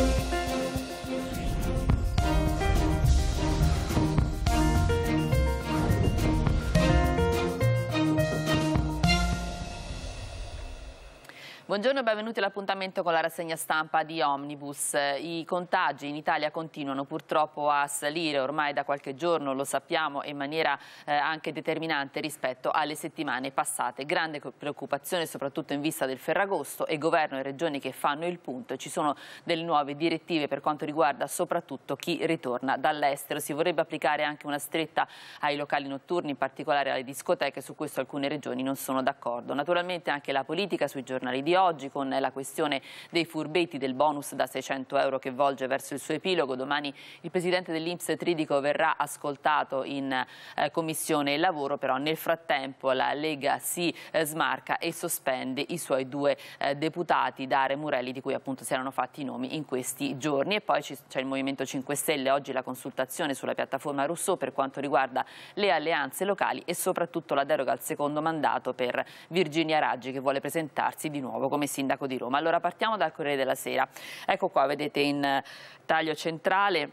Thank you. Buongiorno e benvenuti all'appuntamento con la rassegna stampa di Omnibus. I contagi in Italia continuano purtroppo a salire ormai da qualche giorno, lo sappiamo, in maniera eh, anche determinante rispetto alle settimane passate. Grande preoccupazione soprattutto in vista del Ferragosto e governo e regioni che fanno il punto. Ci sono delle nuove direttive per quanto riguarda soprattutto chi ritorna dall'estero. Si vorrebbe applicare anche una stretta ai locali notturni, in particolare alle discoteche, su questo alcune regioni non sono d'accordo. Naturalmente anche la politica sui giornali di oggi con la questione dei furbetti del bonus da 600 euro che volge verso il suo epilogo. Domani il presidente dell'Inps Tridico verrà ascoltato in eh, commissione lavoro, però nel frattempo la Lega si eh, smarca e sospende i suoi due eh, deputati, Dare Murelli, di cui appunto si erano fatti i nomi in questi giorni. E poi c'è il Movimento 5 Stelle, oggi la consultazione sulla piattaforma Rousseau per quanto riguarda le alleanze locali e soprattutto la deroga al secondo mandato per Virginia Raggi che vuole presentarsi di nuovo come Sindaco di Roma. Allora partiamo dal Corriere della Sera. Ecco qua, vedete in eh, taglio centrale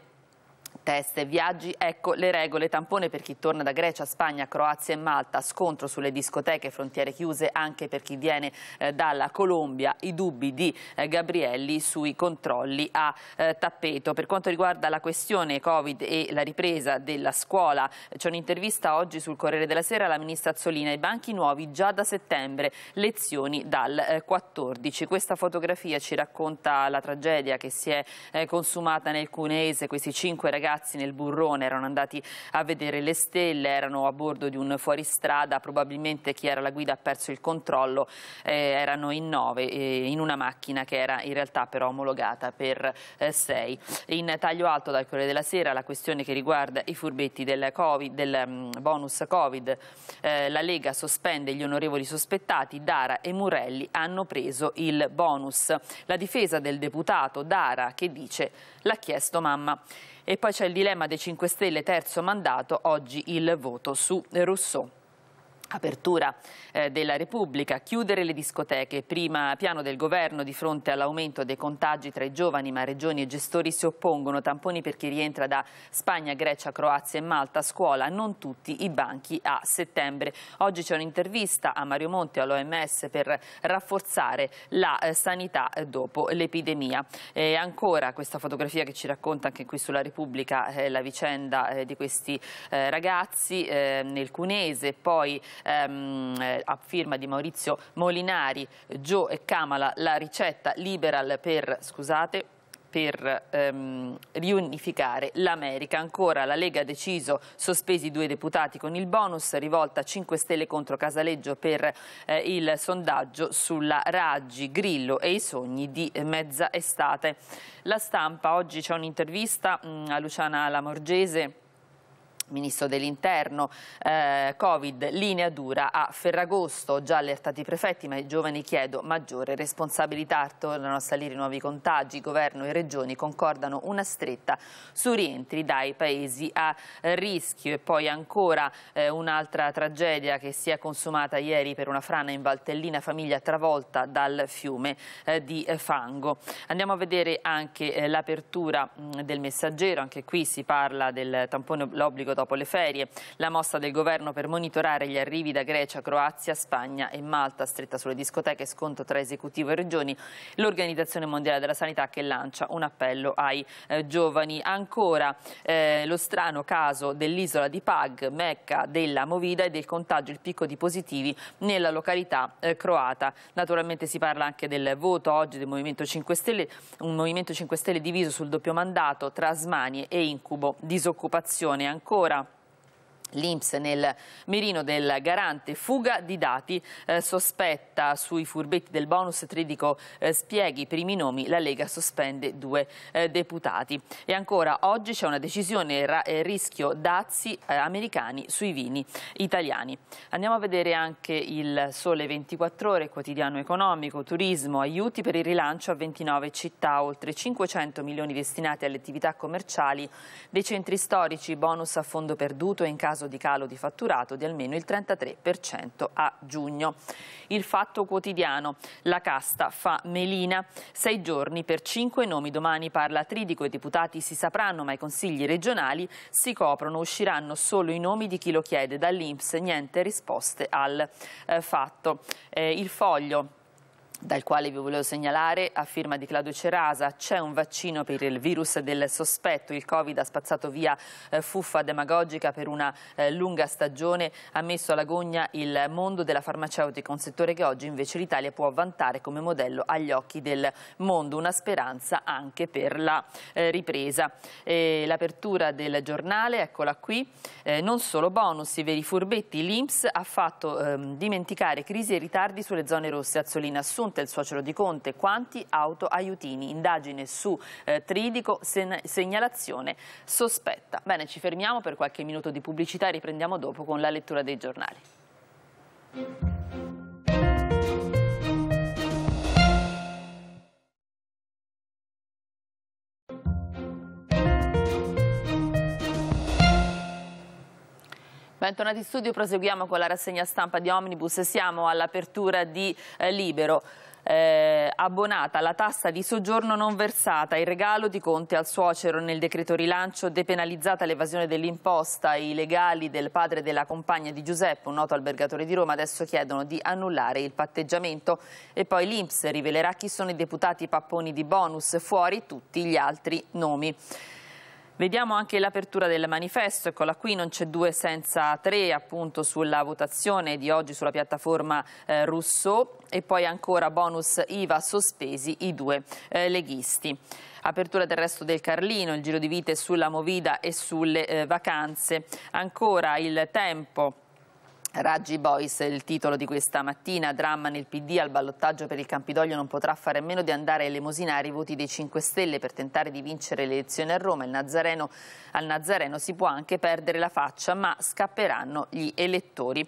teste, viaggi, ecco le regole tampone per chi torna da Grecia, Spagna, Croazia e Malta, scontro sulle discoteche, frontiere chiuse anche per chi viene eh, dalla Colombia, i dubbi di eh, Gabrielli sui controlli a eh, tappeto. Per quanto riguarda la questione Covid e la ripresa della scuola, eh, c'è un'intervista oggi sul Corriere della Sera alla ministra Azzolina, i banchi nuovi già da settembre, lezioni dal 14. Eh, Questa fotografia ci racconta la tragedia che si è eh, consumata nel Cuneese, questi cinque ragazzi ragazzi nel burrone erano andati a vedere le stelle, erano a bordo di un fuoristrada, probabilmente chi era la guida ha perso il controllo, eh, erano in nove eh, in una macchina che era in realtà però omologata per eh, sei. In taglio alto dal Corriere della Sera la questione che riguarda i furbetti del, COVID, del um, bonus Covid, eh, la Lega sospende gli onorevoli sospettati, Dara e Murelli hanno preso il bonus. La difesa del deputato Dara che dice l'ha chiesto mamma. E poi c'è il dilemma dei 5 Stelle, terzo mandato, oggi il voto su Rousseau. Apertura eh, della Repubblica, chiudere le discoteche, prima piano del governo di fronte all'aumento dei contagi tra i giovani, ma regioni e gestori si oppongono, tamponi per chi rientra da Spagna, Grecia, Croazia e Malta, scuola, non tutti i banchi a settembre. Oggi c'è un'intervista a Mario Monti all'OMS per rafforzare la eh, sanità eh, dopo l'epidemia. E ancora questa fotografia che ci racconta anche qui sulla Repubblica eh, la vicenda eh, di questi eh, ragazzi nel Cunese, poi ehm, eh, a firma di Maurizio Molinari, Gio e Camala, la ricetta liberal per, scusate, per ehm, riunificare l'America. Ancora la Lega ha deciso sospesi due deputati con il bonus, rivolta 5 Stelle contro Casaleggio per eh, il sondaggio sulla Raggi, Grillo e i sogni di mezza estate. La stampa, oggi c'è un'intervista mm, a Luciana Lamorgese Ministro dell'Interno, eh, Covid, linea dura a Ferragosto, già allertati i prefetti, ma i giovani chiedo maggiore responsabilità, tornano a salire i nuovi contagi, governo e regioni concordano una stretta su rientri dai paesi a rischio e poi ancora eh, un'altra tragedia che si è consumata ieri per una frana in Valtellina, famiglia travolta dal fiume eh, di eh, fango. Andiamo a vedere anche eh, l'apertura del messaggero, anche qui si parla del tampone l'obbligo dopo le ferie. La mossa del governo per monitorare gli arrivi da Grecia, Croazia, Spagna e Malta, stretta sulle discoteche sconto tra esecutivo e regioni, l'Organizzazione Mondiale della Sanità che lancia un appello ai eh, giovani. Ancora eh, lo strano caso dell'isola di Pag, Mecca della Movida e del contagio, il picco di positivi nella località eh, croata. Naturalmente si parla anche del voto oggi del Movimento 5 Stelle, un Movimento 5 Stelle diviso sul doppio mandato tra smanie e incubo disoccupazione. Ancora ora. L'Inps nel mirino del garante fuga di dati eh, sospetta sui furbetti del bonus tridico eh, spieghi i primi nomi, la Lega sospende due eh, deputati e ancora oggi c'è una decisione ra, eh, rischio dazi eh, americani sui vini italiani andiamo a vedere anche il sole 24 ore quotidiano economico turismo aiuti per il rilancio a 29 città oltre 500 milioni destinati alle attività commerciali dei centri storici bonus a fondo perduto in caso caso di calo di fatturato di almeno il 33% a giugno. Il fatto quotidiano, la casta fa melina, sei giorni per cinque nomi, domani parla Tridico, i deputati si sapranno ma i consigli regionali si coprono, usciranno solo i nomi di chi lo chiede, dall'Inps niente risposte al eh, fatto. Eh, il foglio dal quale vi volevo segnalare, a firma di Claudio Cerasa, c'è un vaccino per il virus del sospetto. Il Covid ha spazzato via eh, fuffa demagogica per una eh, lunga stagione, ha messo all'agonia il mondo della farmaceutica, un settore che oggi invece l'Italia può vantare come modello agli occhi del mondo, una speranza anche per la eh, ripresa. l'apertura del giornale, eccola qui, eh, non solo bonus, i veri furbetti, l'Inps ha fatto ehm, dimenticare crisi e ritardi sulle zone rosse, Azzolina Assunta Conte, il suocero di Conte, quanti auto aiutini, indagine su eh, Tridico, segnalazione sospetta. Bene, ci fermiamo per qualche minuto di pubblicità e riprendiamo dopo con la lettura dei giornali. Bentornati in studio, proseguiamo con la rassegna stampa di Omnibus, siamo all'apertura di eh, Libero. Eh, abbonata la tassa di soggiorno non versata, il regalo di Conte al suocero nel decreto rilancio, depenalizzata l'evasione dell'imposta, i legali del padre della compagna di Giuseppe, un noto albergatore di Roma, adesso chiedono di annullare il patteggiamento e poi l'Inps rivelerà chi sono i deputati papponi di bonus, fuori tutti gli altri nomi. Vediamo anche l'apertura del manifesto, eccola qui, non c'è due senza tre, appunto sulla votazione di oggi sulla piattaforma eh, Rousseau e poi ancora bonus IVA sospesi i due eh, leghisti. Apertura del resto del Carlino, il giro di vite sulla Movida e sulle eh, vacanze. Ancora il tempo Raggi Boys, il titolo di questa mattina, dramma nel PD al ballottaggio per il Campidoglio non potrà fare a meno di andare a elemosinare i voti dei 5 Stelle per tentare di vincere le elezioni a Roma. Nazareno, al Nazareno si può anche perdere la faccia, ma scapperanno gli elettori.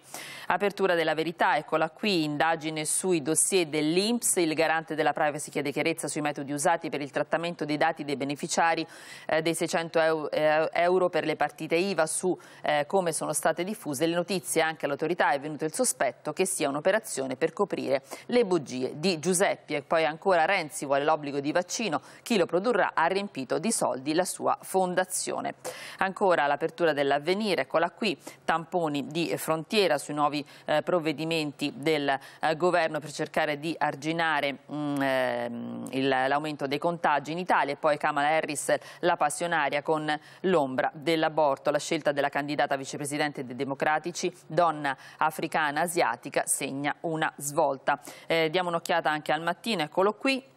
Apertura della verità, eccola qui, indagine sui dossier dell'Inps, il garante della privacy chiede chiarezza sui metodi usati per il trattamento dei dati dei beneficiari eh, dei 600 euro, eh, euro, per le partite IVA, su eh, come sono state diffuse le notizie anche allo autorità è venuto il sospetto che sia un'operazione per coprire le bugie di Giuseppi e poi ancora Renzi vuole l'obbligo di vaccino, chi lo produrrà ha riempito di soldi la sua fondazione. Ancora l'apertura dell'avvenire, eccola qui, tamponi di frontiera sui nuovi eh, provvedimenti del eh, governo per cercare di arginare mm, ehm, l'aumento dei contagi in Italia e poi Kamala Harris la passionaria con l'ombra dell'aborto, la scelta della candidata vicepresidente dei democratici, donna zona africana asiatica segna una svolta. Eh, diamo un'occhiata anche al mattino, eccolo qui.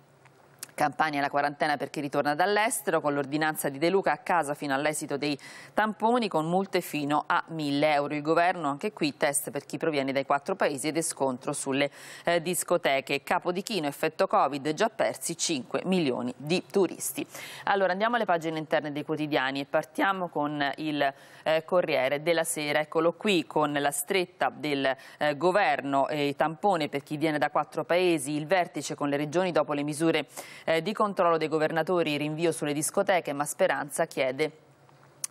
Campania la quarantena per chi ritorna dall'estero, con l'ordinanza di De Luca a casa fino all'esito dei tamponi, con multe fino a 1000 euro. Il governo, anche qui, test per chi proviene dai quattro paesi ed è scontro sulle eh, discoteche. Capodichino, effetto Covid, già persi 5 milioni di turisti. Allora andiamo alle pagine interne dei quotidiani e partiamo con eh, il eh, Corriere della Sera. Eccolo qui, con la stretta del eh, governo e tampone per chi viene da quattro paesi, il vertice con le regioni dopo le misure eh, eh, di controllo dei governatori, rinvio sulle discoteche, ma Speranza chiede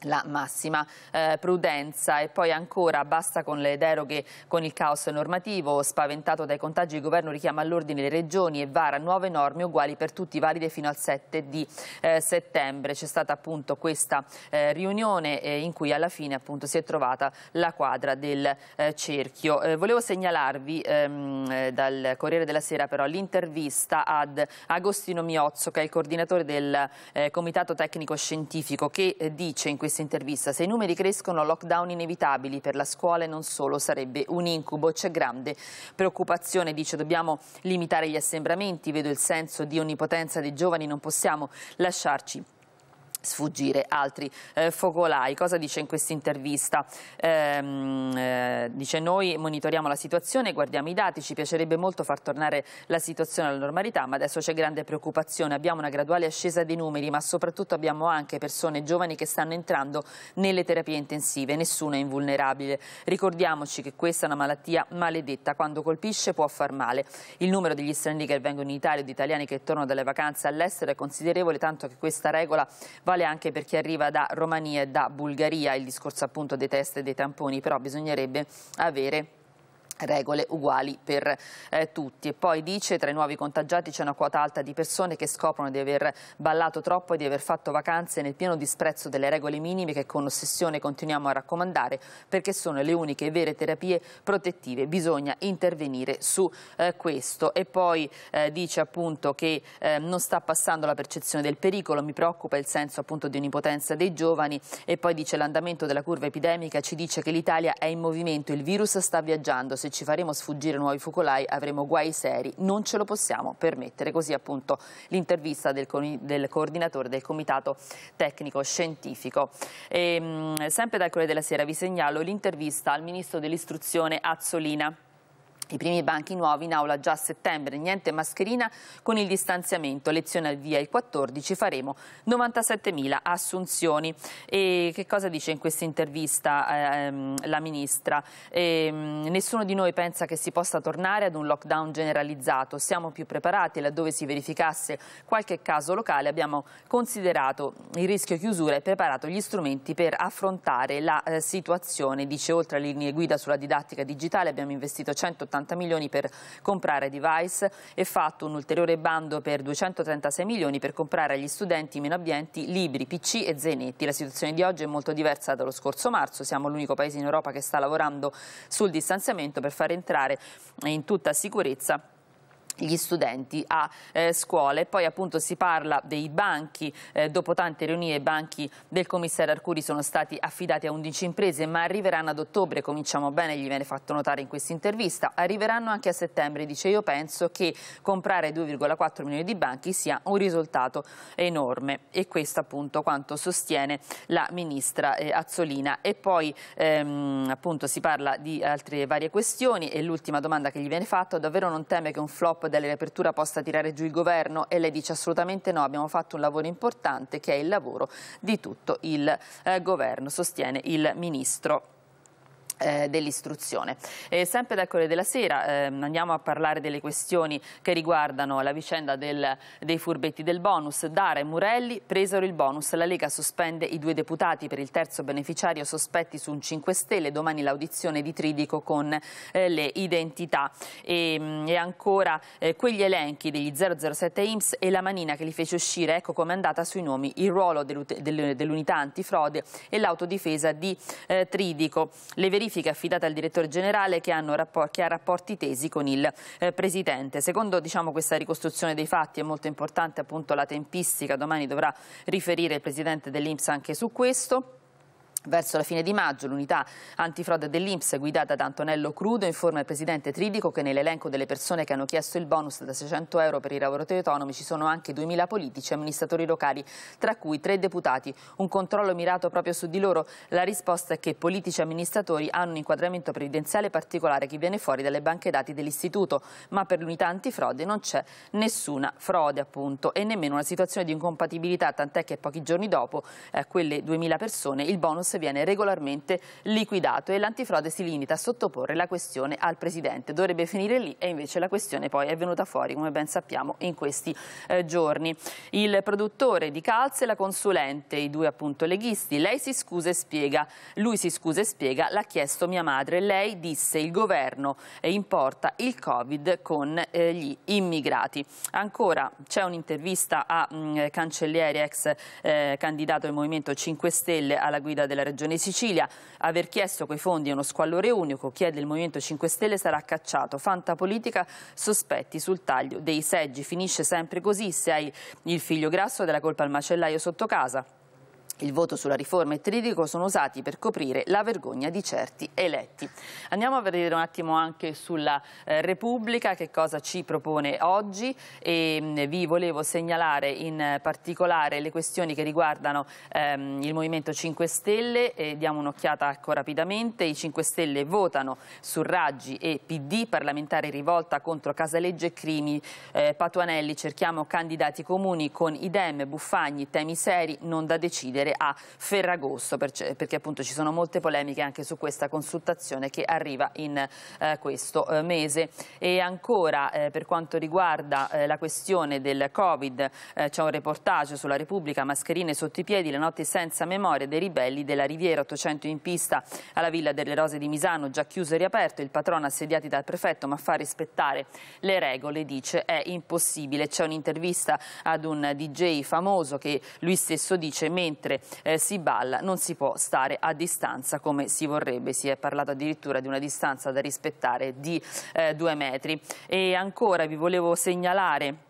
la massima eh, prudenza e poi ancora basta con le deroghe con il caos normativo spaventato dai contagi il governo richiama all'ordine le regioni e vara nuove norme uguali per tutti valide fino al 7 di eh, settembre c'è stata appunto questa eh, riunione eh, in cui alla fine appunto si è trovata la quadra del eh, cerchio eh, volevo segnalarvi ehm, dal Corriere della Sera però l'intervista ad Agostino Miozzo che è il coordinatore del Comitato Tecnico Scientifico che dice in questo questa intervista. Se i numeri crescono, lockdown inevitabili per la scuola e non solo, sarebbe un incubo. C'è grande preoccupazione, dice, dobbiamo limitare gli assembramenti, vedo il senso di onnipotenza dei giovani, non possiamo lasciarci sfuggire altri eh, focolai. Cosa dice in questa intervista? Ehm, eh, dice noi monitoriamo la situazione, guardiamo i dati, ci piacerebbe molto far tornare la situazione alla normalità, ma adesso c'è grande preoccupazione, abbiamo una graduale ascesa dei numeri, ma soprattutto abbiamo anche persone giovani che stanno entrando nelle terapie intensive, nessuno è invulnerabile. Ricordiamoci che questa è una malattia maledetta, quando colpisce può far male. Il numero degli stranieri che vengono in Italia o di italiani che tornano dalle vacanze all'estero è considerevole, tanto che questa regola va vale anche per chi arriva da Romania e da Bulgaria, il discorso appunto dei test e dei tamponi, però bisognerebbe avere regole uguali per eh, tutti. E poi dice tra i nuovi contagiati c'è una quota alta di persone che scoprono di aver ballato troppo e di aver fatto vacanze nel pieno disprezzo delle regole minime che con ossessione continuiamo a raccomandare perché sono le uniche vere terapie protettive. Bisogna intervenire su eh, questo. E poi eh, dice appunto che eh, non sta passando la percezione del pericolo, mi preoccupa il senso appunto di un'impotenza dei giovani e poi dice l'andamento della curva epidemica ci dice che l'Italia è in movimento, il virus sta viaggiando, se ci faremo sfuggire nuovi focolai avremo guai seri, non ce lo possiamo permettere. Così appunto l'intervista del, del, coordinatore del Comitato Tecnico Scientifico. E, ehm, sempre dal Corriere della Sera vi segnalo l'intervista al Ministro dell'Istruzione Azzolina. I primi banchi nuovi in aula già a settembre, niente mascherina con il distanziamento, lezione al via il 14, faremo 97.000 assunzioni. E che cosa dice in questa intervista eh, ehm, la Ministra? Ehm, nessuno di noi pensa che si possa tornare ad un lockdown generalizzato, siamo più preparati laddove si verificasse qualche caso locale, abbiamo considerato il rischio chiusura e preparato gli strumenti per affrontare la eh, situazione, dice oltre alle linee guida sulla didattica digitale abbiamo investito 180 280 milioni per comprare device e fatto un ulteriore bando per 236 milioni per comprare agli studenti meno abbienti libri, pc e zainetti. La situazione di oggi è molto diversa dallo scorso marzo, siamo l'unico paese in Europa che sta lavorando sul distanziamento per far entrare in tutta sicurezza gli studenti a eh, scuole. Poi appunto si parla dei banchi, eh, dopo tante riunioni i banchi del commissario Arcuri sono stati affidati a 11 imprese ma arriveranno ad ottobre, cominciamo bene, gli viene fatto notare in questa intervista, arriveranno anche a settembre, dice io penso che comprare 2,4 milioni di banchi sia un risultato enorme e questo appunto quanto sostiene la ministra eh, Azzolina. E poi ehm, appunto si parla di altre varie questioni e l'ultima domanda che gli viene fatta, davvero non teme che un flop stop della riapertura possa tirare giù il governo e lei dice assolutamente no, abbiamo fatto un lavoro importante che è il lavoro di tutto il eh, governo, sostiene il ministro. Eh, dell'istruzione. sempre dal Corriere della Sera eh, andiamo a parlare delle questioni che riguardano la vicenda del, dei furbetti del bonus. Dara e Murelli presero il bonus. La Lega sospende i due deputati per il terzo beneficiario sospetti su un 5 Stelle. Domani l'audizione di Tridico con eh, le identità. E, ehm, e ancora eh, quegli elenchi degli 007 IMSS e la manina che li fece uscire. Ecco come è andata sui nomi il ruolo dell'unità antifrode e l'autodifesa di eh, Tridico. Le verifiche verifiche affidate al direttore generale che, rapport che ha rapporti tesi con il eh, Presidente. Secondo diciamo, questa ricostruzione dei fatti è molto importante appunto, la tempistica, domani dovrà riferire il Presidente dell'Inps anche su questo. Verso la fine di maggio l'unità antifrode dell'Inps guidata da Antonello Crudo informa il presidente Tridico che nell'elenco delle persone che hanno chiesto il bonus da 600 euro per i lavoratori autonomi ci sono anche 2.000 politici e amministratori locali, tra cui tre deputati. Un controllo mirato proprio su di loro. La risposta è che politici e amministratori hanno un inquadramento previdenziale particolare che viene fuori dalle banche dati dell'istituto, ma per l'unità antifrode non c'è nessuna frode appunto e nemmeno una situazione di incompatibilità, tant'è che pochi giorni dopo eh, quelle 2.000 persone il bonus bonus viene regolarmente liquidato e l'antifrode si limita a sottoporre la questione al Presidente. Dovrebbe finire lì e invece la questione poi è venuta fuori, come ben sappiamo, in questi eh, giorni. Il produttore di calze la consulente, i due appunto leghisti, lei si scusa e spiega, lui si scusa e spiega, l'ha chiesto mia madre, lei disse il governo importa il Covid con eh, gli immigrati. Ancora c'è un'intervista a mh, mm, Cancellieri, ex eh, candidato del Movimento 5 Stelle alla guida della della Regione Sicilia. Aver chiesto quei fondi è uno squallore unico, chiede il Movimento 5 Stelle sarà cacciato. Fanta politica sospetti sul taglio dei seggi. Finisce sempre così se hai il figlio grasso della colpa al macellaio sotto casa il voto sulla riforma e Tridico sono usati per coprire la vergogna di certi eletti. Andiamo a vedere un attimo anche sulla eh, Repubblica che cosa ci propone oggi e mh, mm, vi volevo segnalare in particolare le questioni che riguardano ehm, il Movimento 5 Stelle e diamo un'occhiata ecco, rapidamente. I 5 Stelle votano su Raggi e PD, parlamentare rivolta contro Casaleggio e Crimi, eh, Patuanelli, cerchiamo candidati comuni con idem, Buffagni, temi seri, non da decidere procedere a Ferragosto perché appunto ci sono molte polemiche anche su questa consultazione che arriva in eh, questo eh, mese e ancora eh, per quanto riguarda eh, la questione del Covid eh, c'è un reportage sulla Repubblica mascherine sotto i piedi la notte senza memoria dei ribelli della Riviera 800 in pista alla Villa delle Rose di Misano già chiuso e riaperto il patrono assediati dal prefetto ma fa rispettare le regole dice è impossibile c'è un'intervista ad un DJ famoso che lui stesso dice mentre eh, si balla non si può stare a distanza come si vorrebbe, si è parlato addirittura di una distanza da rispettare di eh, due metri. E ancora vi volevo segnalare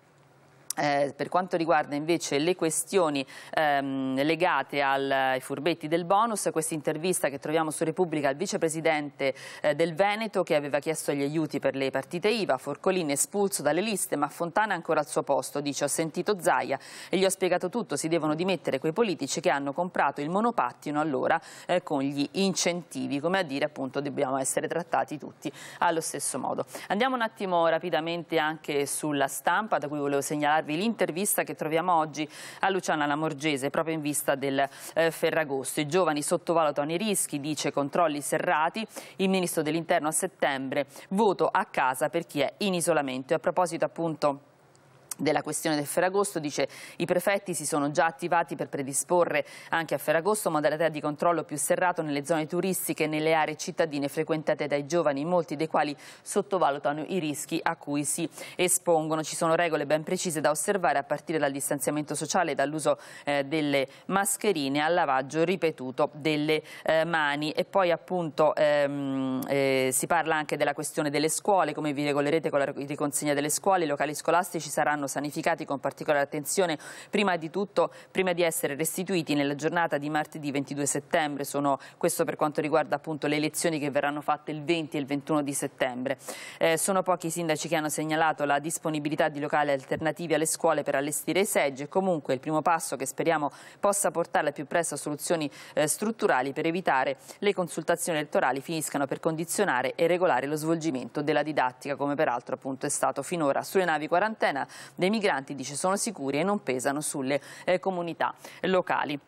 eh, per quanto riguarda invece le questioni ehm, legate al, ai furbetti del bonus, questa intervista che troviamo su Repubblica al vicepresidente eh, del Veneto che aveva chiesto gli aiuti per le partite IVA, Forcolini espulso dalle liste ma Fontana ancora al suo posto, dice ho sentito Zaia e gli ho spiegato tutto, si devono dimettere quei politici che hanno comprato il monopattino allora eh, con gli incentivi, come a dire appunto dobbiamo essere trattati tutti allo stesso modo. Andiamo un attimo rapidamente anche sulla stampa da cui volevo segnalarvi ricordarvi l'intervista che troviamo oggi a Luciana Lamorgese proprio in vista del eh, Ferragosto. I giovani sottovalutano i rischi, dice controlli serrati, il ministro dell'interno a settembre, voto a casa per chi è in isolamento. E a proposito appunto della questione del Ferragosto, dice i prefetti si sono già attivati per predisporre anche a Ferragosto modalità di controllo più serrato nelle zone turistiche e nelle aree cittadine frequentate dai giovani, molti dei quali sottovalutano i rischi a cui si espongono. Ci sono regole ben precise da osservare a partire dal distanziamento sociale, dall'uso eh, delle mascherine al lavaggio ripetuto delle eh, mani. E poi appunto ehm, eh, si parla anche della questione delle scuole, come vi regolerete con la riconsegna delle scuole, i locali scolastici saranno sanificati con particolare attenzione prima di tutto prima di essere restituiti nella giornata di martedì 22 settembre. Sono questo per quanto riguarda appunto le elezioni che verranno fatte il 20 e il 21 di settembre. Eh, sono pochi i sindaci che hanno segnalato la disponibilità di locali alternativi alle scuole per allestire i seggi e comunque il primo passo che speriamo possa portare al più presto a soluzioni eh, strutturali per evitare le consultazioni elettorali finiscano per condizionare e regolare lo svolgimento della didattica come peraltro appunto è stato finora sulle navi quarantena dei migranti, dice, sono sicuri e non pesano sulle eh, comunità locali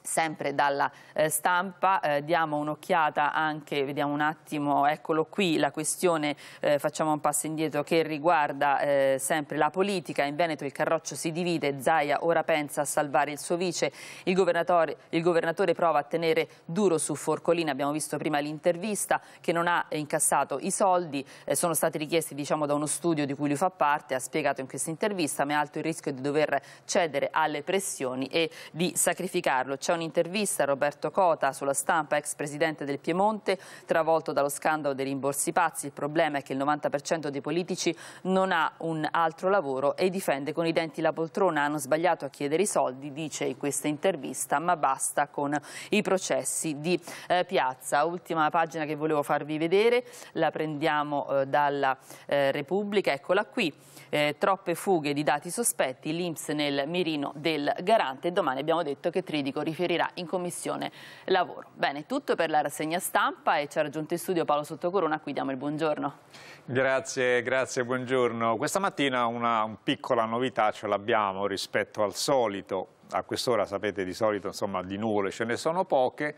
sempre dalla eh, stampa, eh, diamo un'occhiata anche, vediamo un attimo, eccolo qui, la questione, eh, facciamo un passo indietro, che riguarda eh, sempre la politica, in Veneto il carroccio si divide, Zaia ora pensa a salvare il suo vice, il governatore, il governatore prova a tenere duro su Forcolina, abbiamo visto prima l'intervista, che non ha incassato i soldi, eh, sono stati richiesti diciamo, da uno studio di cui lui fa parte, ha spiegato in questa intervista, ma è alto il rischio di dover cedere alle pressioni e di sacrificarlo c'è un'intervista a Roberto Cota sulla stampa, ex presidente del Piemonte, travolto dallo scandalo dei rimborsi pazzi. Il problema è che il 90% dei politici non ha un altro lavoro e difende con i denti la poltrona. Hanno sbagliato a chiedere i soldi, dice in questa intervista, ma basta con i processi di eh, piazza. Ultima pagina che volevo farvi vedere, la prendiamo eh, dalla eh, Repubblica, eccola qui eh, troppe fughe di dati sospetti, l'Inps nel mirino del garante. Domani abbiamo detto che Tridico riferirà in commissione lavoro. Bene, tutto per la rassegna stampa e ci ha raggiunto in studio Paolo Sottocorona, qui diamo il buongiorno. Grazie, grazie, buongiorno. Questa mattina una un piccola novità ce l'abbiamo rispetto al solito. A quest'ora sapete di solito insomma, di nuvole ce ne sono poche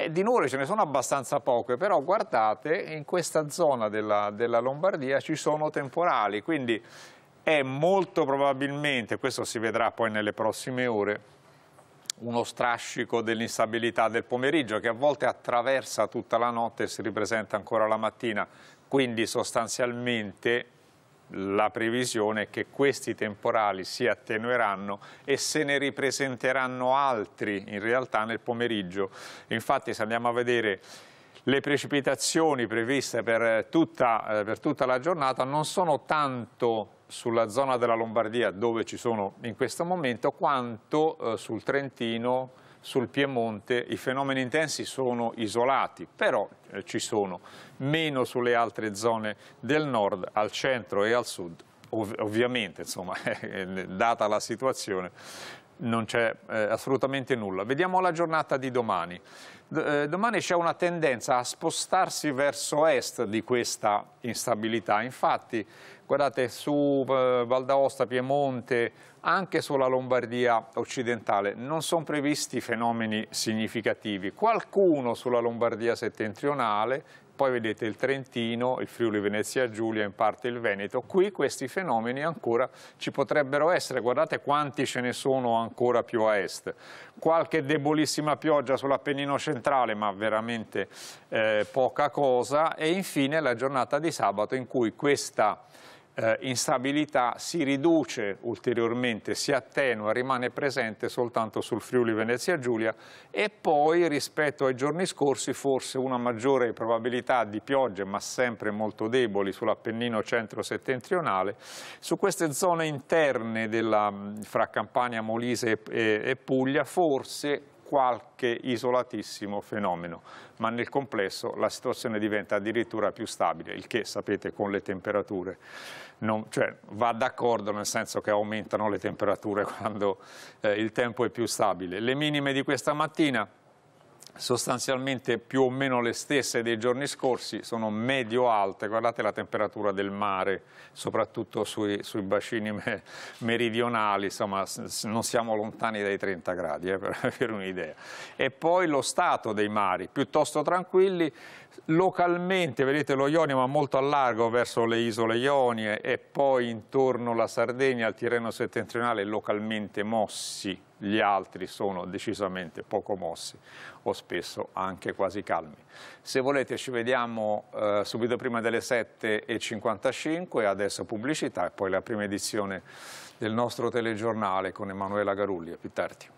eh, di nuvole ce ne sono abbastanza poche, però guardate, in questa zona della, della Lombardia ci sono temporali, quindi è molto probabilmente, questo si vedrà poi nelle prossime ore, uno strascico dell'instabilità del pomeriggio che a volte attraversa tutta la notte e si ripresenta ancora la mattina. Quindi sostanzialmente la previsione è che questi temporali si attenueranno e se ne ripresenteranno altri in realtà nel pomeriggio. Infatti se andiamo a vedere le precipitazioni previste per tutta, eh, per tutta la giornata non sono tanto sulla zona della Lombardia dove ci sono in questo momento quanto eh, sul Trentino, sul Piemonte i fenomeni intensi sono isolati, però eh, ci sono, meno sulle altre zone del nord, al centro e al sud, ov ovviamente, insomma, eh, data la situazione, non c'è eh, assolutamente nulla. Vediamo la giornata di domani. D eh, domani c'è una tendenza a spostarsi verso est di questa instabilità. Infatti, guardate, su eh, Val d'Aosta, Piemonte, anche sulla Lombardia occidentale non sono previsti fenomeni significativi. Qualcuno sulla Lombardia settentrionale poi vedete il Trentino, il Friuli Venezia Giulia, in parte il Veneto. Qui questi fenomeni ancora ci potrebbero essere, guardate quanti ce ne sono ancora più a est. Qualche debolissima pioggia sull'Appennino centrale, ma veramente eh, poca cosa. E infine la giornata di sabato in cui questa eh, instabilità si riduce ulteriormente, si attenua, rimane presente soltanto sul Friuli Venezia Giulia e poi rispetto ai giorni scorsi forse una maggiore probabilità di piogge, ma sempre molto deboli, sull'Appennino centro-settentrionale. Su queste zone interne della, fra Campania, Molise e, e Puglia forse qualche isolatissimo fenomeno, ma nel complesso la situazione diventa addirittura più stabile, il che sapete con le temperature non, cioè, va d'accordo nel senso che aumentano le temperature quando eh, il tempo è più stabile. Le minime di questa mattina sostanzialmente più o meno le stesse dei giorni scorsi, sono medio-alte, guardate la temperatura del mare, soprattutto sui, sui bacini me, meridionali, insomma non siamo lontani dai 30 gradi, eh, per avere un'idea. E poi lo stato dei mari, piuttosto tranquilli, localmente, vedete lo Ionio ma molto a largo verso le isole Ionie e poi intorno alla Sardegna, al Tirreno settentrionale, localmente mossi, gli altri sono decisamente poco mossi o spesso anche quasi calmi. Se volete ci vediamo eh, subito prima delle 7.55, adesso pubblicità e poi la prima edizione del nostro telegiornale con Emanuela Garulli, a più tardi.